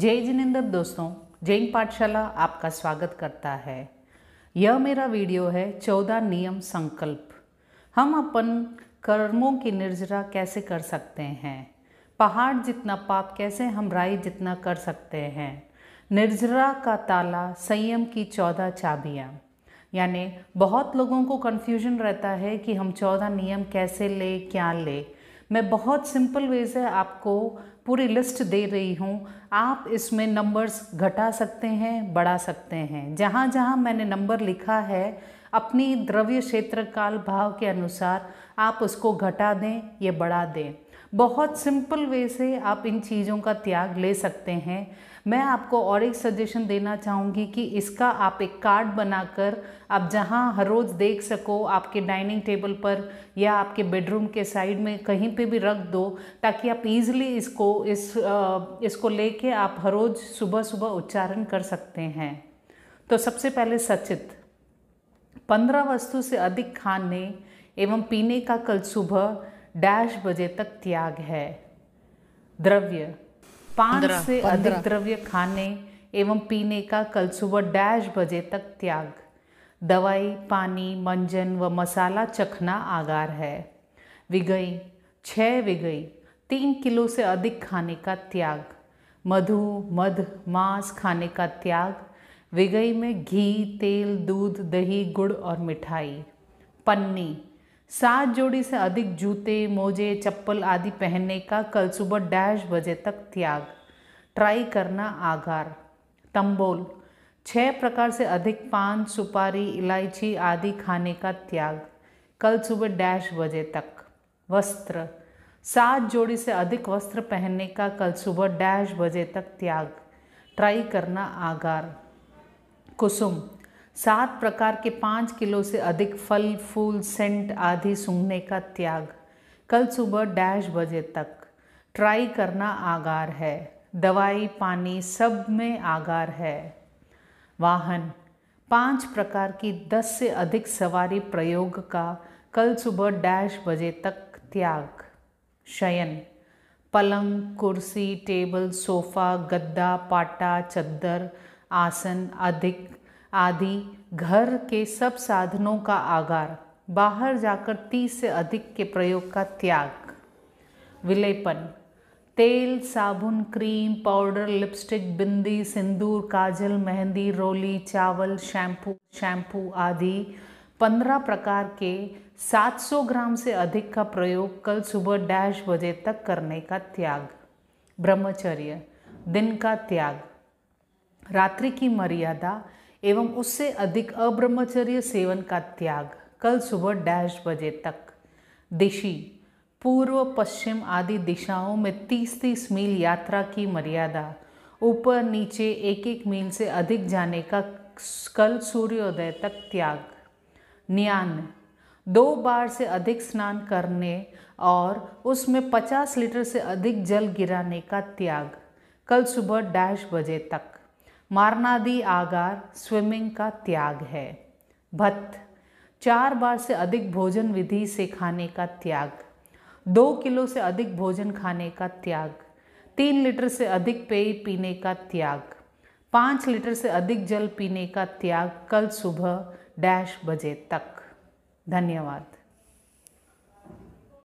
जय जिनेंद्र दोस्तों जैन पाठशाला आपका स्वागत करता है यह मेरा वीडियो है चौदह नियम संकल्प हम अपन कर्मों की निर्जरा कैसे कर सकते हैं पहाड़ जितना पाप कैसे हम राय जितना कर सकते हैं निर्जरा का ताला संयम की चौदह चाबियाँ यानी बहुत लोगों को कन्फ्यूजन रहता है कि हम चौदह नियम कैसे ले क्या ले मैं बहुत सिंपल वे से आपको पूरी लिस्ट दे रही हूँ आप इसमें नंबर्स घटा सकते हैं बढ़ा सकते हैं जहाँ जहाँ मैंने नंबर लिखा है अपनी द्रव्य क्षेत्र काल भाव के अनुसार आप उसको घटा दें या बढ़ा दें बहुत सिंपल वे से आप इन चीज़ों का त्याग ले सकते हैं मैं आपको और एक सजेशन देना चाहूँगी कि इसका आप एक कार्ड बनाकर आप जहाँ हर रोज़ देख सको आपके डाइनिंग टेबल पर या आपके बेडरूम के साइड में कहीं पे भी रख दो ताकि आप इजीली इसको इस इसको लेके आप हर रोज़ सुबह सुबह उच्चारण कर सकते हैं तो सबसे पहले सचित पंद्रह वस्तु से अधिक खाने एवं पीने का कल सुबह डैश बजे तक त्याग है द्रव्य पांच से अधिक द्रव्य खाने एवं पीने का कल सुबह डैश बजे तक त्याग दवाई पानी मंजन व मसाला चखना आगार है विगई छः विगई तीन किलो से अधिक खाने का त्याग मधु मध मांस खाने का त्याग विगई में घी तेल दूध दही गुड़ और मिठाई पन्नी सात जोड़ी से अधिक जूते मोजे चप्पल आदि पहनने का कल सुबह डैश बजे तक त्याग ट्राई करना आगार तंबोल छह प्रकार से अधिक पान सुपारी इलायची आदि खाने का त्याग कल सुबह डैश बजे तक वस्त्र सात जोड़ी से अधिक वस्त्र पहनने का कल सुबह डैश बजे तक त्याग ट्राई करना आगार कुसुम सात प्रकार के पाँच किलो से अधिक फल फूल सेंट आदि सूंघने का त्याग कल सुबह डैश बजे तक ट्राई करना आगार है दवाई पानी सब में आगार है वाहन पांच प्रकार की दस से अधिक सवारी प्रयोग का कल सुबह डैश बजे तक त्याग शयन पलंग कुर्सी टेबल सोफा गद्दा पाटा चद्दर आसन अधिक आदि घर के सब साधनों का आगार बाहर जाकर तीस से अधिक के प्रयोग का त्याग विलेपन तेल साबुन cream powder lipstick bindi sindoor kajal mehndi रोली चावल शैम्पू शैम्पू आदि पंद्रह प्रकार के 700 ग्राम से अधिक का प्रयोग कल सुबह डैश बजे तक करने का त्याग ब्रह्मचर्य दिन का त्याग रात्रि की मर्यादा एवं उससे अधिक अब्रह्मचर्य सेवन का त्याग कल सुबह डैश बजे तक दिशी पूर्व पश्चिम आदि दिशाओं में तीस तीस मील यात्रा की मर्यादा ऊपर नीचे एक एक मील से अधिक जाने का कल सूर्योदय तक त्याग न्यान दो बार से अधिक स्नान करने और उसमें पचास लीटर से अधिक जल गिराने का त्याग कल सुबह डैश बजे तक मारनादी आगार स्विमिंग का त्याग है भत्त चार बार से अधिक भोजन विधि से खाने का त्याग दो किलो से अधिक भोजन खाने का त्याग तीन लीटर से अधिक पेय पीने का त्याग पाँच लीटर से अधिक जल पीने का त्याग कल सुबह डैश बजे तक धन्यवाद